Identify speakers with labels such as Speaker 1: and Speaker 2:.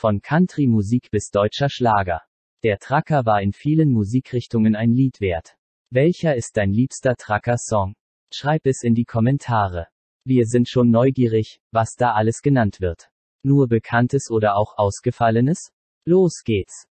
Speaker 1: Von Country-Musik bis deutscher Schlager. Der Tracker war in vielen Musikrichtungen ein Lied wert. Welcher ist dein liebster Tracker-Song? Schreib es in die Kommentare. Wir sind schon neugierig, was da alles genannt wird. Nur Bekanntes oder auch Ausgefallenes? Los geht's!